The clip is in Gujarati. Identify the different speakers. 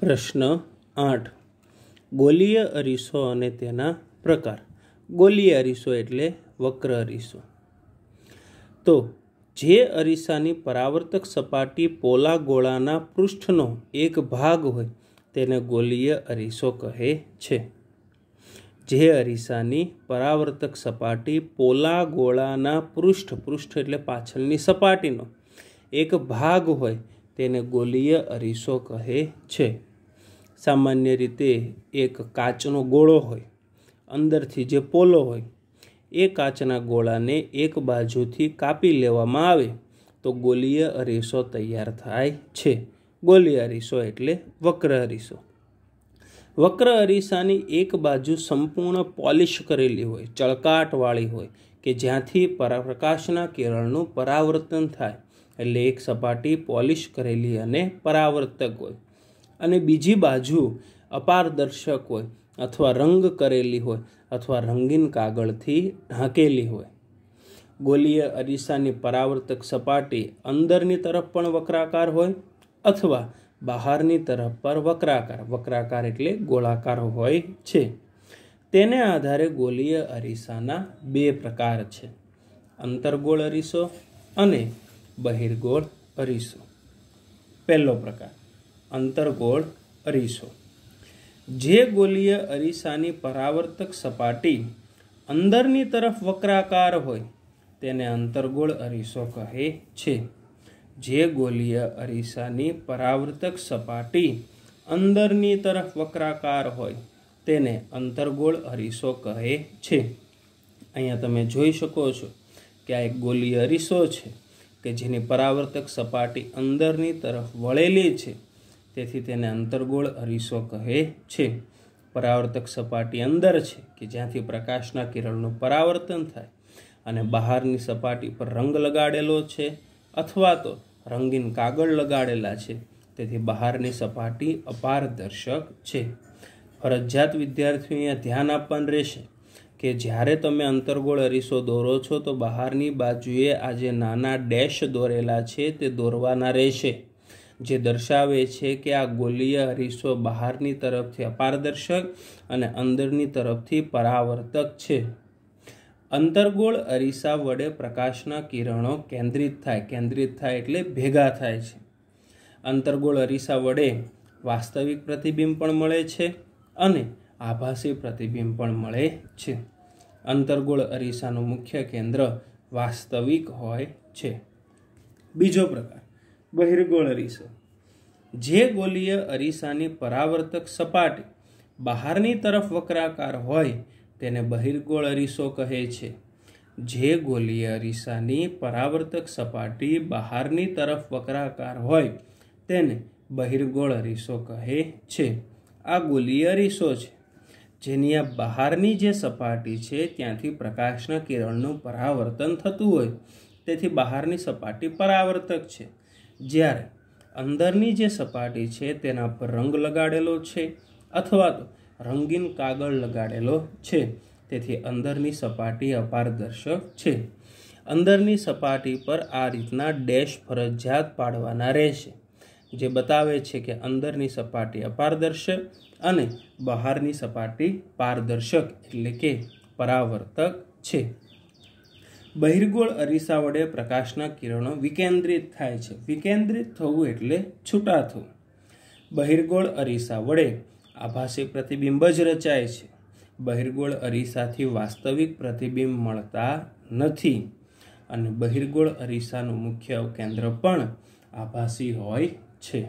Speaker 1: પ્રશ્ન આઠ ગોલીય અરીસો અને તેના પ્રકાર ગોલીય અરીસો એટલે વક્ર અરીસો તો જે અરીસાની પરાવર્તક સપાટી પોલા ગોળાના પૃષ્ઠનો એક ભાગ હોય તેને ગોલીય અરીસો કહે છે જે અરીસાની પરાવર્તક સપાટી પોલા ગોળાના પૃષ્ઠ પૃષ્ઠ એટલે પાછળની સપાટીનો એક ભાગ હોય તેને ગોલીય અરીસો કહે છે સામાન્ય રીતે એક કાચનો ગોળો હોય અંદરથી જે પોલો હોય એ કાચના ગોળાને એક બાજુથી કાપી લેવામાં આવે તો ગોલીય અરીસો તૈયાર થાય છે ગોલીય અરીસો એટલે વક્ર અરીસો વક્ર અરીસાની એક બાજુ સંપૂર્ણ પોલિશ કરેલી હોય ચળકાટવાળી હોય કે જ્યાંથી પ્રકાશના કિરણનું પરાવર્તન થાય એટલે એક સપાટી પોલિશ કરેલી અને પરાવર્તક હોય અને બીજી બાજુ અપારદર્શક હોય અથવા રંગ કરેલી હોય અથવા રંગીન કાગળથી ઢાંકેલી હોય ગોલીય અરીસાની પરાવર્તક સપાટી અંદરની તરફ પણ વક્રાકાર હોય અથવા બહારની તરફ પર વક્રાકાર વક્રાકાર એટલે ગોળાકાર હોય છે તેને આધારે ગોલીય અરીસાના બે પ્રકાર છે અંતરગોળ અરીસો અને બહિર્ગોળ અરીસો પહેલો પ્રકાર અંતરગોળ અરીસો જે ગોલીય અરીસાની પરાવર્તક સપાટી અંદરની તરફ વક્રાકાર હોય તેને અંતરગોળ અરીસો કહે છે જે ગોલીય અરીસાની પરાવર્તક સપાટી અંદરની તરફ વક્રાકાર હોય તેને અંતરગોળ અરીસો કહે છે અહીંયા તમે જોઈ શકો છો કે આ એક ગોલીય અરીસો છે કે જેની પરાવર્તક સપાટી અંદરની તરફ વળેલી છે તેથી તેને અંતર્ગોળ અરીસો કહે છે પરાવર્તક સપાટી અંદર છે કે જ્યાંથી પ્રકાશના કિરણનું પરાવર્તન થાય અને બહારની સપાટી પર રંગ લગાડેલો છે અથવા તો રંગીન કાગળ લગાડેલા છે તેથી બહારની સપાટી અપારદર્શક છે ફરજિયાત અહીંયા ધ્યાન આપવાનું રહેશે કે જ્યારે તમે અંતર્ગોળ અરીસો દોરો છો તો બહારની બાજુએ આ જે નાના ડેશ દોરેલા છે તે દોરવાના રહેશે જે દર્શાવે છે કે આ ગોલીય અરીસો બહારની તરફથી અપારદર્શક અને અંદરની તરફથી પરાવર્તક છે અંતર્ગોળ અરીસા વડે પ્રકાશના કિરણો કેન્દ્રિત થાય કેન્દ્રિત થાય એટલે ભેગા થાય છે અંતરગોળ અરીસા વડે વાસ્તવિક પ્રતિબિંબ પણ મળે છે અને આભાસી પ્રતિબિંબ પણ મળે છે અંતરગોળ અરીસાનું મુખ્ય કેન્દ્ર વાસ્તવિક હોય છે બીજો પ્રકાર બહિર્ગોળ અરીસો જે ગોલીય અરીસાની પરાવર્તક સપાટી બહારની તરફ વક્રાકાર હોય તેને બહિર્ગોળ અરીસો કહે છે જે ગોલીય અરીસાની પરાવર્તક સપાટી બહારની તરફ વક્રાકાર હોય તેને બહિર્ગોળ અરીસો કહે છે આ ગોલીય અરીસો છે જેની આ બહારની જે સપાટી છે ત્યાંથી પ્રકાશના કિરણનું પરાવર્તન થતું હોય તેથી બહારની સપાટી પરાવર્તક છે જ્યારે અંદરની જે સપાટી છે તેના પર રંગ લગાડેલો છે અથવા તો રંગીન કાગળ લગાડેલો છે તેથી અંદરની સપાટી અપારદર્શક છે અંદરની સપાટી પર આ રીતના ડેશ ફરજિયાત પાડવાના રહેશે જે બતાવે છે કે અંદરની સપાટી અપારદર્શક અને બહારની સપાટી પારદર્શક એટલે કે પરાવર્તક છે બહિર્ગોળ અરીસા વડે પ્રકાશના કિરણો વિકેન્દ્રિત થાય છે વિકેન્દ્રિત થવું એટલે છૂટા થવું બહિર્ગોળ અરીસા વડે આભાસી પ્રતિબિંબ જ રચાય છે બહિર્ગોળ અરીસાથી વાસ્તવિક પ્રતિબિંબ મળતા નથી અને બહિર્ગોળ અરીસાનું મુખ્ય કેન્દ્ર પણ આભાસી હોય છે